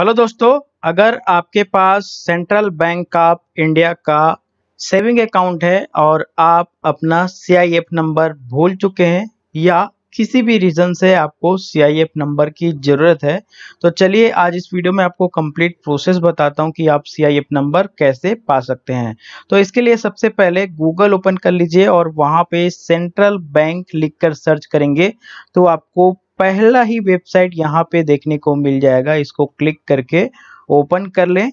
hello दोस्तों अगर आपके पास सेंट्रल बैंक ऑफ इंडिया का सेविंग अकाउंट है और आप अपना सी नंबर भूल चुके हैं या किसी भी रीज़न से आपको सी नंबर की ज़रूरत है तो चलिए आज इस वीडियो में आपको कंप्लीट प्रोसेस बताता हूं कि आप सी नंबर कैसे पा सकते हैं तो इसके लिए सबसे पहले गूगल ओपन कर लीजिए और वहां पे सेंट्रल बैंक लिखकर सर्च करेंगे तो आपको पहला ही वेबसाइट यहाँ पे देखने को मिल जाएगा इसको क्लिक करके ओपन कर लें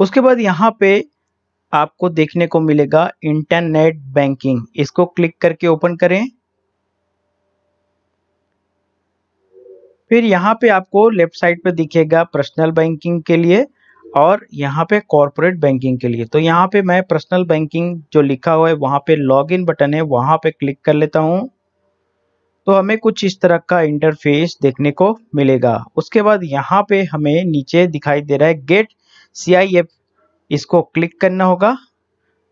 उसके बाद यहाँ पे आपको देखने को मिलेगा इंटरनेट बैंकिंग इसको क्लिक करके ओपन करें फिर यहाँ पे आपको लेफ्ट साइड पे दिखेगा पर्सनल बैंकिंग के लिए और यहाँ पे कॉरपोरेट बैंकिंग के लिए तो यहाँ पे मैं पर्सनल बैंकिंग जो लिखा हुआ है वहां पे लॉगिन बटन है वहां पे क्लिक कर लेता हूँ तो हमें कुछ इस तरह का इंटरफेस देखने को मिलेगा उसके बाद यहाँ पे हमें नीचे दिखाई दे रहा है गेट सी इसको क्लिक करना होगा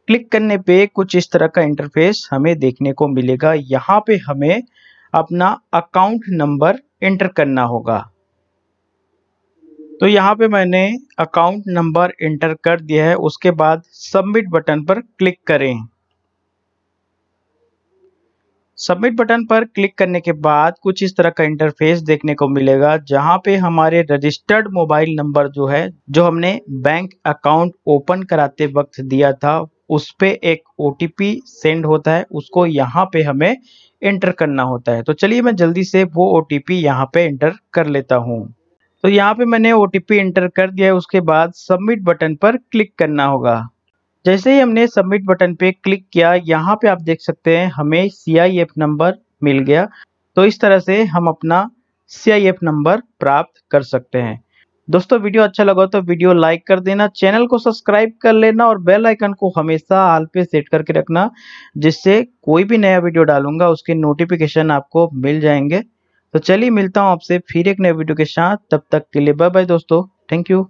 क्लिक करने पे कुछ इस तरह का इंटरफेस हमें देखने को मिलेगा यहाँ पे हमें अपना अकाउंट नंबर एंटर करना होगा तो यहाँ पे मैंने अकाउंट नंबर एंटर कर दिया है उसके बाद सबमिट बटन पर क्लिक करें सबमिट बटन पर क्लिक करने के बाद कुछ इस तरह का इंटरफेस देखने को मिलेगा जहां पे हमारे रजिस्टर्ड मोबाइल नंबर जो है जो हमने बैंक अकाउंट ओपन कराते वक्त दिया था उस पर एक ओ सेंड होता है उसको यहाँ पे हमें एंटर करना होता है तो चलिए मैं जल्दी से वो ओ टी पी यहाँ पे एंटर कर लेता हूँ तो यहाँ पे मैंने ओ टी पी एंटर कर दिया है उसके बाद सबमिट बटन पर क्लिक करना होगा जैसे ही हमने सबमिट बटन पे क्लिक किया यहाँ पे आप देख सकते हैं हमें सी नंबर मिल गया तो इस तरह से हम अपना सी नंबर प्राप्त कर सकते हैं दोस्तों वीडियो अच्छा लगा तो वीडियो लाइक कर देना चैनल को सब्सक्राइब कर लेना और बेल आइकन को हमेशा हाल पे सेट करके रखना जिससे कोई भी नया वीडियो डालूंगा उसके नोटिफिकेशन आपको मिल जाएंगे तो चलिए मिलता हूँ आपसे फिर एक नए वीडियो के साथ तब तक के लिए बाय बाय दोस्तों थैंक यू